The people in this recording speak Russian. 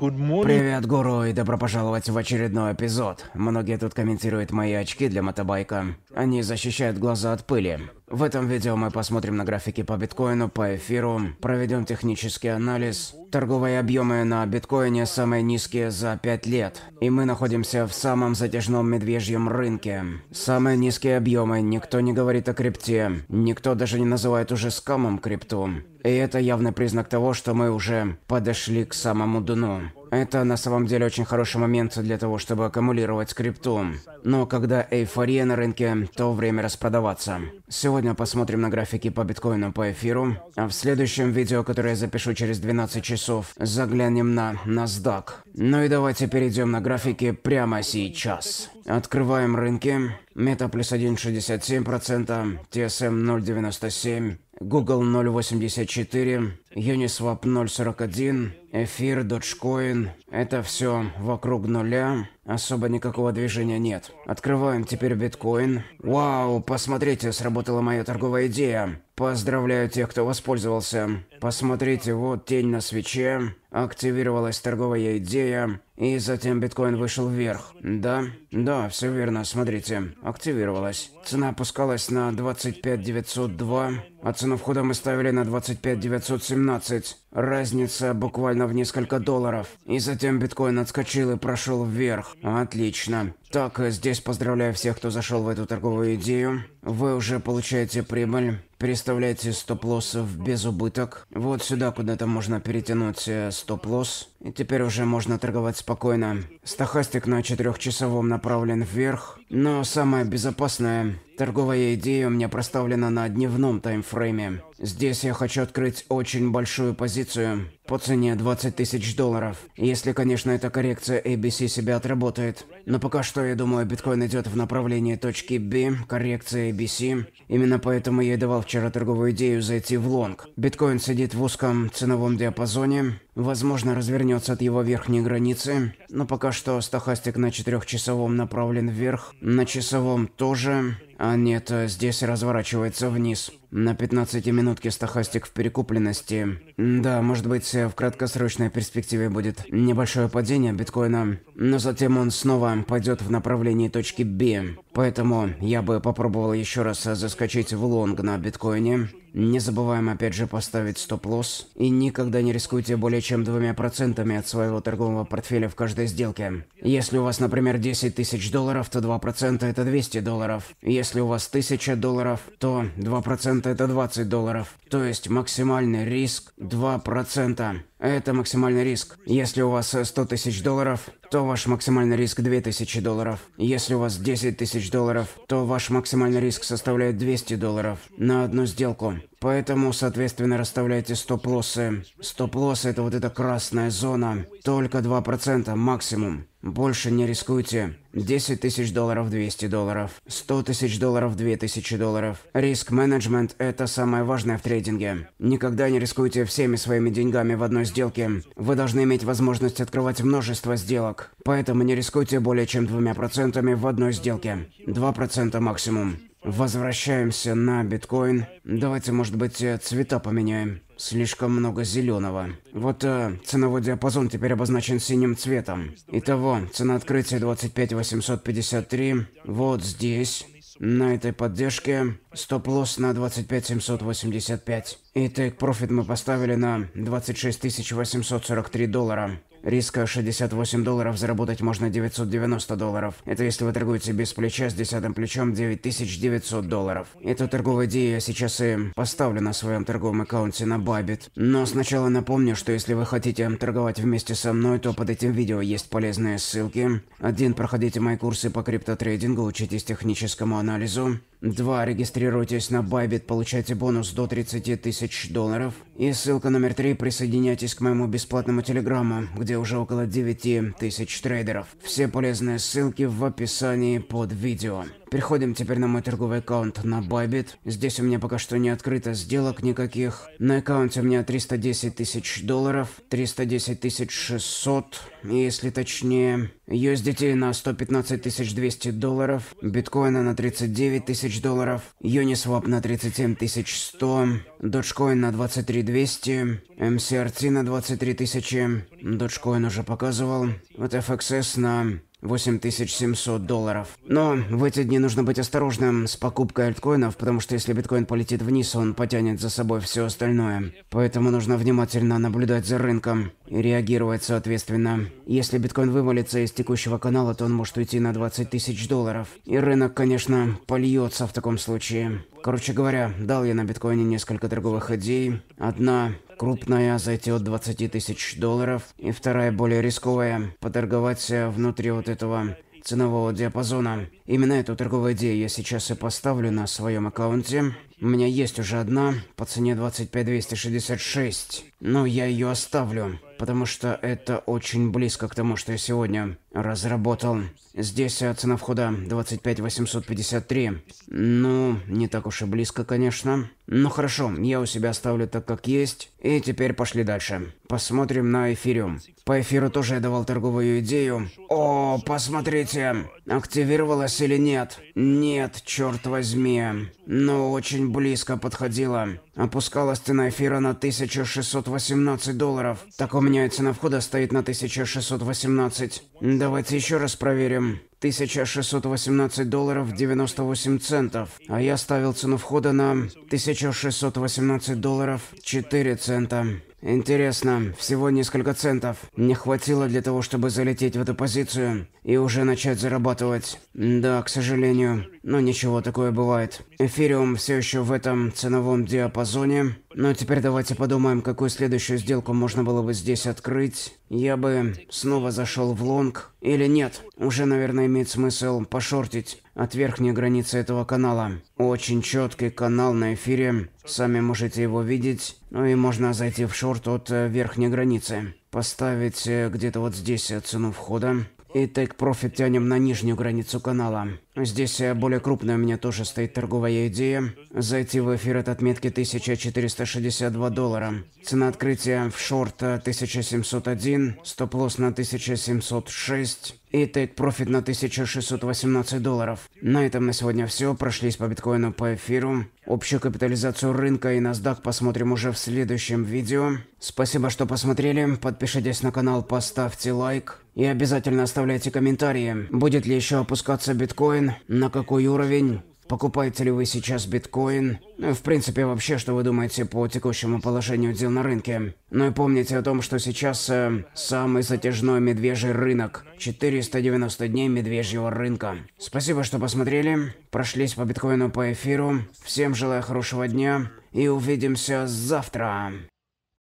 Привет, гуру, и добро пожаловать в очередной эпизод. Многие тут комментируют мои очки для мотобайка. Они защищают глаза от пыли. В этом видео мы посмотрим на графики по биткоину, по эфиру, проведем технический анализ. Торговые объемы на биткоине самые низкие за 5 лет. И мы находимся в самом затяжном медвежьем рынке. Самые низкие объемы, никто не говорит о крипте. Никто даже не называет уже скамом крипту. И это явный признак того, что мы уже подошли к самому дну. Это на самом деле очень хороший момент для того, чтобы аккумулировать скрипту. Но когда эйфория на рынке, то время распродаваться. Сегодня посмотрим на графики по биткоину по эфиру. А в следующем видео, которое я запишу через 12 часов, заглянем на NASDAQ. Ну и давайте перейдем на графики прямо сейчас. Открываем рынки. Мета плюс 1,67%, TSM 0,97%, Google 0,84%, Uniswap 0.41, эфир, Dogecoin. Это все вокруг нуля. Особо никакого движения нет. Открываем теперь биткоин. Вау, посмотрите, сработала моя торговая идея. Поздравляю тех, кто воспользовался. Посмотрите, вот тень на свече. Активировалась торговая идея. И затем биткоин вышел вверх. Да? Да, все верно, смотрите. Активировалась. Цена опускалась на 25 902, а цену входа мы ставили на 25 917. Разница буквально в несколько долларов. И затем биткоин отскочил и прошел вверх. Отлично. Так, здесь поздравляю всех, кто зашел в эту торговую идею. Вы уже получаете прибыль. Переставляйте стоп-лоссов без убыток. Вот сюда куда-то можно перетянуть э, стоп-лосс. И теперь уже можно торговать спокойно. Стохастик на четырехчасовом направлен вверх. Но самое безопасное Торговая идея у меня проставлена на дневном таймфрейме. Здесь я хочу открыть очень большую позицию по цене 20 тысяч долларов. Если, конечно, эта коррекция ABC себя отработает. Но пока что что я думаю, биткоин идет в направлении точки B, коррекция ABC. Именно поэтому я давал вчера торговую идею зайти в лонг. Биткоин сидит в узком ценовом диапазоне, возможно развернется от его верхней границы, но пока что стахастик на четырехчасовом направлен вверх, на часовом тоже. А нет, здесь разворачивается вниз. На 15 минутке стахастик в перекупленности. Да, может быть, в краткосрочной перспективе будет небольшое падение биткоина, но затем он снова пойдет в направлении точки B. Поэтому я бы попробовал еще раз заскочить в лонг на биткоине. Не забываем опять же поставить стоп-лосс и никогда не рискуйте более чем двумя процентами от своего торгового портфеля в каждой сделке. Если у вас, например, 10 тысяч долларов, то 2% это 200 долларов. Если у вас 1000 долларов, то 2% это 20 долларов. То есть максимальный риск 2%. Это максимальный риск. Если у вас 100 э, тысяч долларов, то ваш максимальный риск 2000 долларов. Если у вас 10 тысяч долларов, то ваш максимальный риск составляет 200 долларов на одну сделку. Поэтому, соответственно, расставляйте стоп-лоссы. Стоп-лосс – это вот эта красная зона. Только 2% максимум. Больше не рискуйте. 10 тысяч долларов 200 долларов. 100 тысяч долларов 2000 долларов. Риск-менеджмент – это самое важное в трейдинге. Никогда не рискуйте всеми своими деньгами в одной сделке. Вы должны иметь возможность открывать множество сделок. Поэтому не рискуйте более чем двумя процентами в одной сделке. 2% максимум. Возвращаемся на биткоин. Давайте, может быть, э, цвета поменяем. Слишком много зеленого. Вот э, ценовой диапазон теперь обозначен синим цветом. Итого, цена открытия 25 853 Вот здесь, на этой поддержке. Стоп-лосс на 25 785 И тейк-профит мы поставили на 26 843 доллара. Риска 68 долларов, заработать можно 990 долларов. Это если вы торгуете без плеча с десятым плечом 9900 долларов. Эту торговую идею я сейчас и поставлю на своем торговом аккаунте на Бабит. Но сначала напомню, что если вы хотите торговать вместе со мной, то под этим видео есть полезные ссылки. один Проходите мои курсы по криптотрейдингу, учитесь техническому анализу. два Регистрируйтесь Регистрируйтесь на Bybit, получайте бонус до 30 тысяч долларов. И ссылка номер три, присоединяйтесь к моему бесплатному телеграмму, где уже около 9 тысяч трейдеров. Все полезные ссылки в описании под видео. Переходим теперь на мой торговый аккаунт на Bybit. Здесь у меня пока что не открыто сделок никаких. На аккаунте у меня 310 тысяч долларов, 310 600, если точнее. USDT на 115 200 долларов, биткоина на 39 тысяч долларов, Uniswap на 37100, Dogecoin на 23200, MCRT на 23000, Dogecoin уже показывал, вот FXS на 8700 долларов. Но в эти дни нужно быть осторожным с покупкой альткоинов, потому что если биткоин полетит вниз, он потянет за собой все остальное. Поэтому нужно внимательно наблюдать за рынком и реагировать соответственно. Если биткоин вывалится из текущего канала, то он может уйти на 20 тысяч долларов. И рынок, конечно, польется в таком случае. Короче говоря, дал я на биткоине несколько торговых идей. Одна Крупная от 20 тысяч долларов, и вторая более рисковая – поторговать э, внутри вот этого ценового диапазона. Именно эту торговую идею я сейчас и поставлю на своем аккаунте. У меня есть уже одна по цене 25266, но я ее оставлю потому что это очень близко к тому, что я сегодня разработал. Здесь цена входа 25 853. Ну, не так уж и близко, конечно. Но ну, хорошо, я у себя оставлю так, как есть. И теперь пошли дальше. Посмотрим на эфириум. По эфиру тоже я давал торговую идею. О, посмотрите, активировалась или нет? Нет, черт возьми. Но ну, очень близко подходила. Опускалась цена эфира на 1618 долларов. Так у меня и цена входа стоит на 1618. Давайте еще раз проверим. 1618 долларов 98 центов, а я ставил цену входа на 1618 долларов 4 цента. Интересно, всего несколько центов. Не хватило для того, чтобы залететь в эту позицию и уже начать зарабатывать. Да, к сожалению. Но ничего, такое бывает. Эфириум все еще в этом ценовом диапазоне. Но ну, теперь давайте подумаем, какую следующую сделку можно было бы здесь открыть. Я бы снова зашел в лонг. Или нет, уже, наверное, имеет смысл пошортить от верхней границы этого канала. Очень четкий канал на эфире. Сами можете его видеть. Ну и можно зайти в шорт от э, верхней границы. Поставить э, где-то вот здесь э, цену входа и тейк Profit тянем на нижнюю границу канала. Здесь э, более крупная у меня тоже стоит торговая идея. Зайти в эфир от отметки 1462 доллара. Цена открытия в шорт 1701, э, стоп-лосс на 1706 и Take Profit на 1618 долларов. На этом на сегодня все. Прошлись по биткоину, по эфиру. Общую капитализацию рынка и NASDAQ посмотрим уже в следующем видео. Спасибо, что посмотрели. Подпишитесь на канал, поставьте лайк. И обязательно оставляйте комментарии. Будет ли еще опускаться биткоин? На какой уровень? покупаете ли вы сейчас биткоин. Ну в принципе вообще, что вы думаете по текущему положению дел на рынке. Ну и помните о том, что сейчас э, самый затяжной медвежий рынок. 490 дней медвежьего рынка. Спасибо, что посмотрели. Прошлись по биткоину по эфиру. Всем желаю хорошего дня и увидимся завтра.